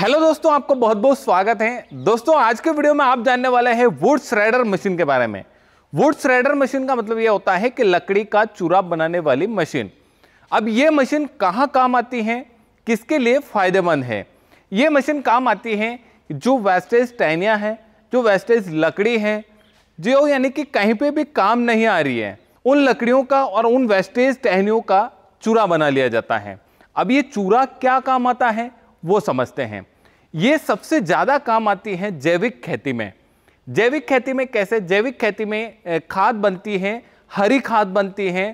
hello दोस्तों आपको बहुत बहुत स्वागत है दोस्तों आज के वीडियो में आप जानने वाले हैं वुड श्रेडर मशीन के बारे में वुड श्रेडर मशीन का मतलब ये होता है कि लकड़ी का चूरा बनाने वाली मशीन अब ये मशीन कहाँ काम आती है किसके लिए फ़ायदेमंद है ये मशीन काम आती है जो वेस्टेज टैनिया है जो वेस्टेज लकड़ी है जो यानी कि कहीं पर भी काम नहीं आ रही है उन लकड़ियों का और उन वेस्टेज टहनियों का चूरा बना लिया जाता है अब ये चूरा क्या काम आता है वो समझते हैं ये सबसे ज़्यादा काम आती हैं जैविक खेती में जैविक खेती में कैसे जैविक खेती में खाद बनती है हरी खाद बनती है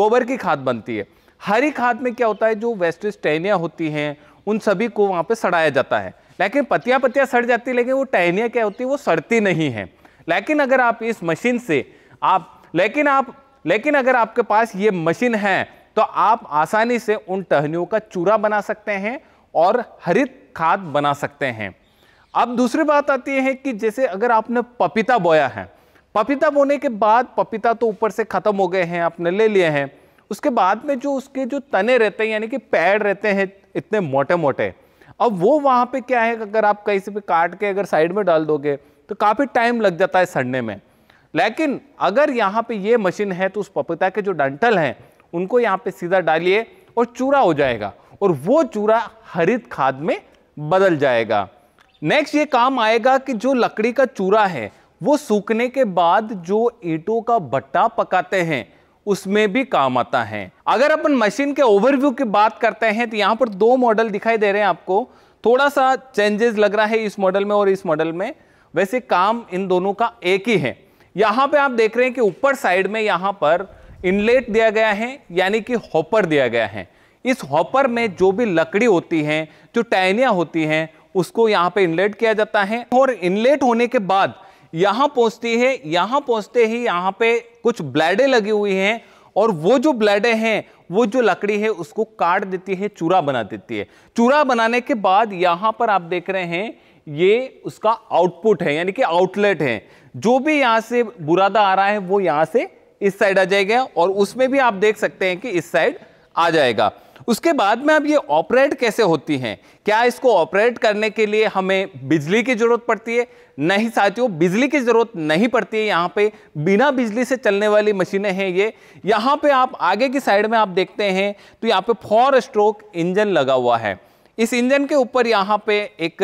गोबर की खाद बनती है हरी खाद में क्या होता है जो वेस्टेज टहनिया होती हैं उन सभी को वहाँ पर सड़ाया जाता है लेकिन पतियाँ पतियाँ सड़ जाती है लेकिन वो टहनियाँ क्या होती है वो सड़ती नहीं है लेकिन अगर आप इस मशीन से आप लेकिन आप लेकिन अगर आपके पास ये मशीन है तो आप आसानी से उन टहनियों का चूरा बना सकते हैं और हरित खाद बना सकते हैं अब दूसरी बात आती है कि जैसे अगर आपने पपीता बोया है पपीता बोने के बाद पपीता तो ऊपर से ख़त्म हो गए हैं आपने ले लिए हैं उसके बाद में जो उसके जो तने रहते हैं यानी कि पैड रहते हैं इतने मोटे मोटे अब वो वहाँ पे क्या है अगर आप कहीं से भी काट के अगर साइड में डाल दोगे तो काफ़ी टाइम लग जाता है सड़ने में लेकिन अगर यहाँ पे ये मशीन है तो उस पपीता के जो डंटल हैं उनको यहाँ पे सीधा डालिए और चूरा हो जाएगा और वो चूरा हरित खाद में बदल जाएगा नेक्स्ट ये काम आएगा कि जो लकड़ी का चूरा है वो सूखने के बाद जो ईटों का भट्टा पकाते हैं उसमें भी काम आता है अगर अपन मशीन के ओवरव्यू की बात करते हैं तो यहाँ पर दो मॉडल दिखाई दे रहे हैं आपको थोड़ा सा चेंजेस लग रहा है इस मॉडल में और इस मॉडल में वैसे काम इन दोनों का एक ही है यहाँ पे आप देख रहे हैं कि ऊपर साइड में यहाँ पर इनलेट दिया गया है यानी कि हॉपर दिया गया है इस हॉपर में जो भी लकड़ी होती हैं जो टहनियाँ होती हैं उसको यहाँ पे इनलेट किया जाता है और इनलेट होने के बाद यहाँ पहुँचती है यहाँ पहुँचते ही यहाँ पे कुछ ब्लैडे लगी हुई हैं और वो जो ब्लैडे हैं वो जो लकड़ी है उसको काट देती है चूरा बना देती है चूरा बनाने के बाद यहाँ पर आप देख रहे हैं ये उसका आउटपुट है यानी कि आउटलेट है जो भी यहाँ से बुरादा आ रहा है वो यहाँ से इस साइड आ जाएगा और उसमें भी आप देख सकते हैं कि इस साइड आ जाएगा उसके बाद में अब ये ऑपरेट कैसे होती हैं क्या इसको ऑपरेट करने के लिए हमें बिजली की ज़रूरत पड़ती है नहीं साथियों बिजली की ज़रूरत नहीं पड़ती है यहाँ पे बिना बिजली से चलने वाली मशीनें हैं ये यहाँ पे आप आगे की साइड में आप देखते हैं तो यहाँ पे फोर स्ट्रोक इंजन लगा हुआ है इस इंजन के ऊपर यहाँ पे एक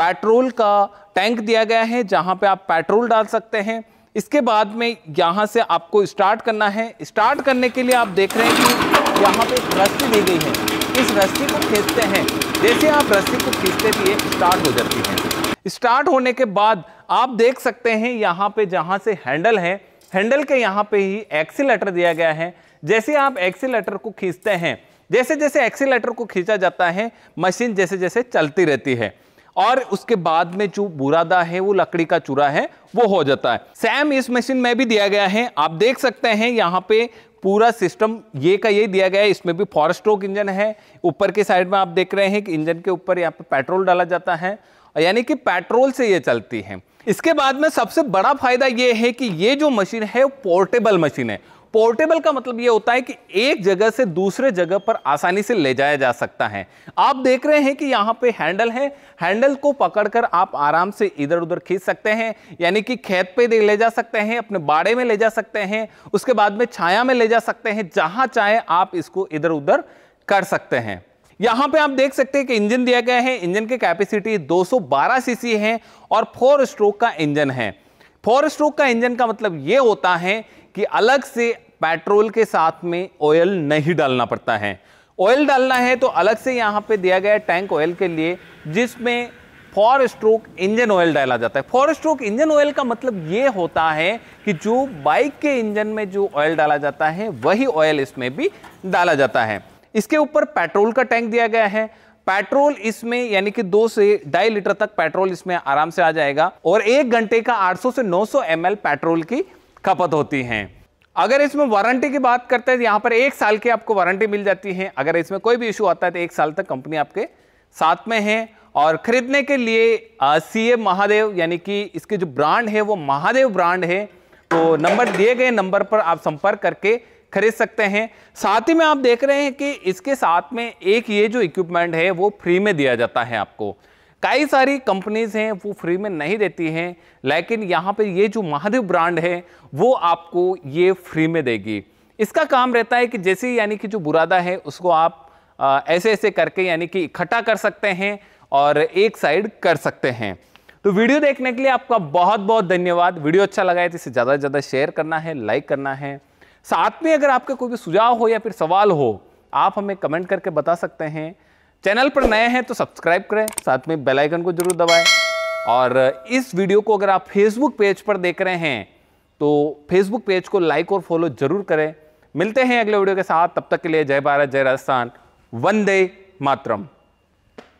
पेट्रोल का टैंक दिया गया है जहाँ पे आप पेट्रोल डाल सकते हैं इसके बाद में यहाँ से आपको स्टार्ट करना है स्टार्ट करने के लिए आप देख रहे हैं कि यहाँ पे एक रस्सी दी गई है इस रस्सी को खींचते हैं जैसे आप रस्सी को खींचते भी स्टार्ट हो जाती है स्टार्ट होने के बाद आप देख सकते हैं यहाँ पे जहाँ से हैंडल है हैंडल के यहाँ पे ही एक्सीटर दिया गया है जैसे आप एक्सीटर को खींचते हैं जैसे जैसे एक्सीटर को खींचा जाता है मशीन जैसे जैसे चलती रहती है और उसके बाद में जो बुरादा है वो लकड़ी का चूरा है वो हो जाता है सैम इस मशीन में भी दिया गया है आप देख सकते हैं यहाँ पे पूरा सिस्टम ये का ये दिया गया है इसमें भी फॉर स्ट्रोक इंजन है ऊपर के साइड में आप देख रहे हैं कि इंजन के ऊपर यहाँ पे पेट्रोल डाला जाता है यानी कि पेट्रोल से ये चलती है इसके बाद में सबसे बड़ा फायदा ये है कि ये जो मशीन है वो पोर्टेबल मशीन है पोर्टेबल का मतलब यह होता है कि एक जगह से दूसरे जगह पर आसानी से ले जाया जा सकता है आप देख रहे हैं कि यहां पे हैंडल है हैंडल को पकड़कर आप आराम से इधर उधर खींच सकते हैं यानी कि खेत पे ले जा सकते हैं अपने बाड़े में ले जा सकते हैं उसके बाद में छाया में ले जा सकते हैं जहां चाहे आप इसको इधर उधर कर सकते हैं यहां पे आप देख सकते हैं कि इंजन दिया गया है इंजन की कैपेसिटी 212 सीसी है और फोर स्ट्रोक का इंजन है फोर स्ट्रोक का इंजन का मतलब यह होता है कि अलग से पेट्रोल के साथ में ऑयल नहीं डालना पड़ता है ऑयल डालना है तो अलग से यहाँ पे दिया गया टैंक ऑयल के लिए जिसमें फोर स्ट्रोक इंजन ऑयल डाला जाता है फोर स्ट्रोक इंजन ऑयल का मतलब ये होता है कि जो बाइक के इंजन में जो ऑयल डाला जाता है वही ऑयल इसमें भी डाला जाता है इसके ऊपर पेट्रोल का टैंक दिया गया है पेट्रोल इसमें यानी कि दो से ढाई लीटर तक पेट्रोल इसमें आराम से आ जाएगा और एक घंटे का 800 से 900 सौ पेट्रोल की खपत होती हैं अगर इसमें वारंटी की बात करते हैं तो यहाँ पर एक साल की आपको वारंटी मिल जाती है अगर इसमें कोई भी इशू आता है तो एक साल तक कंपनी आपके साथ में है और ख़रीदने के लिए सी ए महादेव यानी कि इसके जो ब्रांड है वो महादेव ब्रांड है तो नंबर दिए गए नंबर पर आप संपर्क करके खरीद सकते हैं साथ ही में आप देख रहे हैं कि इसके साथ में एक ये जो इक्विपमेंट है वो फ्री में दिया जाता है आपको कई सारी कंपनीज़ हैं वो फ्री में नहीं देती हैं लेकिन यहाँ पर ये जो महादेव ब्रांड है वो आपको ये फ्री में देगी इसका काम रहता है कि जैसे यानी कि जो बुरादा है उसको आप आ, ऐसे ऐसे करके यानी कि इकट्ठा कर सकते हैं और एक साइड कर सकते हैं तो वीडियो देखने के लिए आपका बहुत बहुत धन्यवाद वीडियो अच्छा लगा है तो इसे ज़्यादा से ज़्यादा शेयर करना है लाइक करना है साथ में अगर आपका कोई भी सुझाव हो या फिर सवाल हो आप हमें कमेंट करके बता सकते हैं चैनल पर नए हैं तो सब्सक्राइब करें साथ में बेल आइकन को जरूर दबाएं और इस वीडियो को अगर आप फेसबुक पेज पर देख रहे हैं तो फेसबुक पेज को लाइक और फॉलो जरूर करें मिलते हैं अगले वीडियो के साथ तब तक के लिए जय भारत जय राजस्थान वंदे मातरम